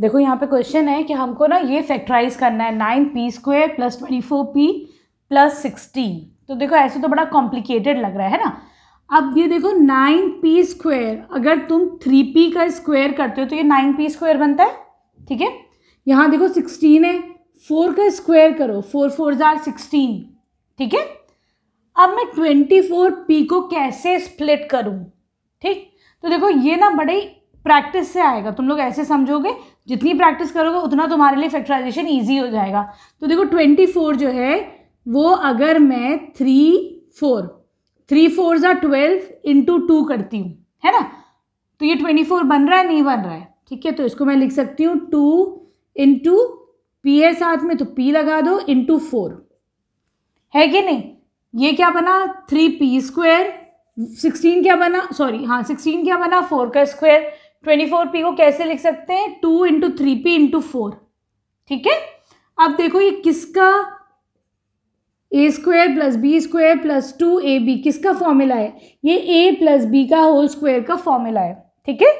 देखो यहाँ पे क्वेश्चन है कि हमको ना ये फैक्टराइज करना है nine P square plus twenty four P plus sixteen तो देखो ऐसे तो बड़ा कॉम्प्लिकेटेड लग रहा है ना अब ये देखो नाइन पी स्क्वेयर अगर तुम थ्री पी का स्क्वायर करते हो तो ये नाइन पी स्क्वेयर बनता है ठीक है यहाँ देखो सिक्सटीन है फोर का स्क्वायर करो फोर फोर ज़ार सिक्सटीन ठीक है अब मैं ट्वेंटी फोर पी को कैसे स्प्लिट करूँ ठीक तो देखो ये ना बड़े प्रैक्टिस से आएगा तुम लोग ऐसे समझोगे जितनी प्रैक्टिस करोगे उतना तुम्हारे लिए फैक्टराइजेशन ईजी हो जाएगा तो देखो ट्वेंटी फोर जो है वो अगर मैं थ्री फोर थ्री फोर ज़ा ट्वेल्व इंटू टू करती हूँ है ना तो ये ट्वेंटी फोर बन रहा है नहीं बन रहा है ठीक है तो इसको मैं लिख सकती हूँ टू इंटू पी है साथ में तो पी लगा दो इंटू फोर है कि नहीं ये क्या बना थ्री पी स्क्वेयर सिक्सटीन क्या बना सॉरी हाँ सिक्सटीन क्या बना फोर का स्क्वायर ट्वेंटी फोर पी को कैसे लिख सकते हैं two into three P into four ठीक है अब देखो ये किसका A square plus B square plus two A B किसका फॉर्मूला है ये ए प्लस बी का होल स्क्वायर का फॉर्मूला है ठीक है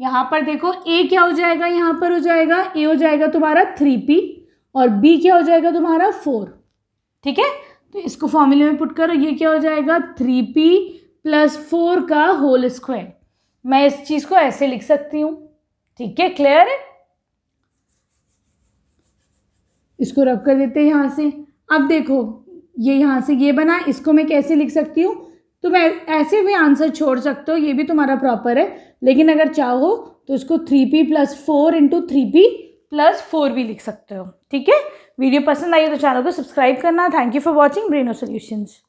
यहाँ पर देखो ए क्या हो जाएगा यहाँ पर हो जाएगा ए हो जाएगा तुम्हारा थ्री पी और बी क्या हो जाएगा तुम्हारा फोर ठीक है तो इसको फॉर्मूले में पुट करो ये क्या हो जाएगा थ्री पी प्लस फोर का होल स्क्वायर मैं इस चीज़ को ऐसे लिख सकती हूँ ठीक है क्लियर है इसको रब कर देते हैं यहाँ से अब देखो ये यहाँ से ये बना इसको मैं कैसे लिख सकती हूँ तो मैं ऐसे भी आंसर छोड़ सकते हो ये भी तुम्हारा प्रॉपर है लेकिन अगर चाहो तो इसको three P plus four into three P plus four भी लिख सकते हो ठीक है वीडियो पसंद आई हो तो चैनल को सब्सक्राइब करना thank you for watching Braino solutions